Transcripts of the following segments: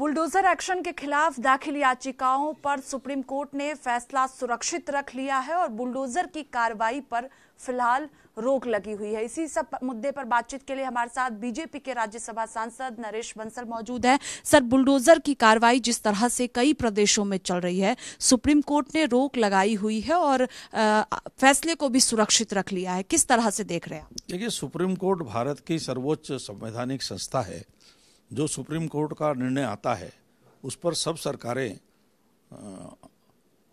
bulldozer action के खिलाफ दाखिल याचिकाओं पर सुप्रीम कोर्ट ने फैसला सुरक्षित रख लिया है और बुलडोजर की कार्रवाई पर फिलहाल रोक लगी हुई है इसी सब मुद्दे पर बातचीत के लिए हमारे साथ बीजेपी के राज्यसभा सांसद नरेश बंसल मौजूद हैं सर बुलडोजर की कार्रवाई जिस तरह से कई प्रदेशों में चल रही है सुप्रीम कोर्ट ने रोक लगाई हुई है और आ, फैसले को भी सुरक्षित रख लिया है किस तरह से देख रहे हैं देखिए सुप्रीम कोर्ट भारत की सर्वोच्च संवैधानिक संस्था है जो सुप्रीम कोर्ट का निर्णय आता है उस पर सब सरकारें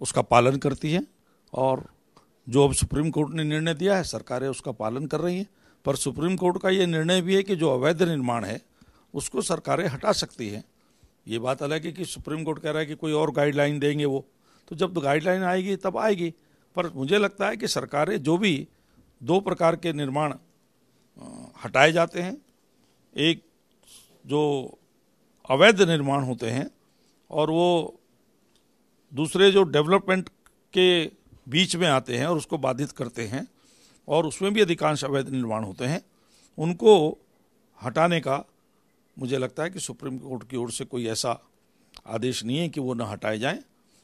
उसका पालन करती हैं और जो अब सुप्रीम कोर्ट ने निर्णय दिया है सरकारें उसका पालन कर रही हैं पर सुप्रीम कोर्ट का ये निर्णय भी है कि जो अवैध निर्माण है उसको सरकारें हटा सकती हैं ये बात अलग है कि सुप्रीम कोर्ट कह रहा है कि कोई और गाइडलाइन देंगे वो तो जब तो गाइडलाइन आएगी तब आएगी पर मुझे लगता है कि सरकारें जो भी दो प्रकार के निर्माण हटाए जाते हैं एक जो अवैध निर्माण होते हैं और वो दूसरे जो डेवलपमेंट के बीच में आते हैं और उसको बाधित करते हैं और उसमें भी अधिकांश अवैध निर्माण होते हैं उनको हटाने का मुझे लगता है कि सुप्रीम कोर्ट की ओर से कोई ऐसा आदेश नहीं है कि वो न हटाए जाएं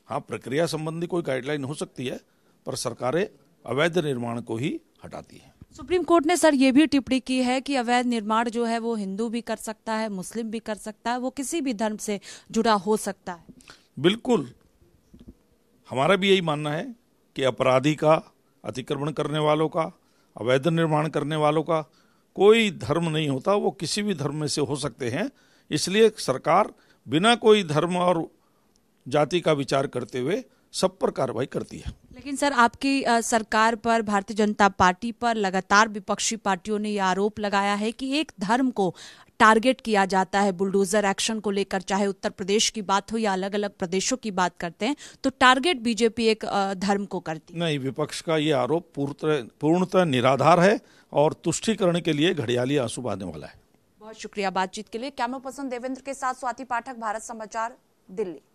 हाँ प्रक्रिया संबंधी कोई गाइडलाइन हो सकती है पर सरकारें अवैध निर्माण को ही हटाती हैं सुप्रीम कोर्ट ने सर ये भी टिप्पणी की है कि अवैध निर्माण जो है वो हिंदू भी कर सकता है मुस्लिम भी कर सकता है वो किसी भी धर्म से जुड़ा हो सकता है बिल्कुल हमारा भी यही मानना है कि अपराधी का अतिक्रमण करने वालों का अवैध निर्माण करने वालों का कोई धर्म नहीं होता वो किसी भी धर्म में से हो सकते हैं इसलिए सरकार बिना कोई धर्म और जाति का विचार करते हुए सब पर कार्रवाई करती है लेकिन सर आपकी सरकार पर भारतीय जनता पार्टी पर लगातार विपक्षी पार्टियों ने यह आरोप लगाया है कि एक धर्म को टारगेट किया जाता है बुलडोजर एक्शन को लेकर चाहे उत्तर प्रदेश की बात हो या अलग अलग प्रदेशों की बात करते हैं तो टारगेट बीजेपी एक धर्म को करती नहीं विपक्ष का ये आरोप पूर्णतः निराधार है और तुष्टिकरण के लिए घड़ियाली आंसू बांधने वाला है बहुत शुक्रिया बातचीत के लिए कैमरा पर्सन देवेंद्र के साथ स्वाति पाठक भारत समाचार दिल्ली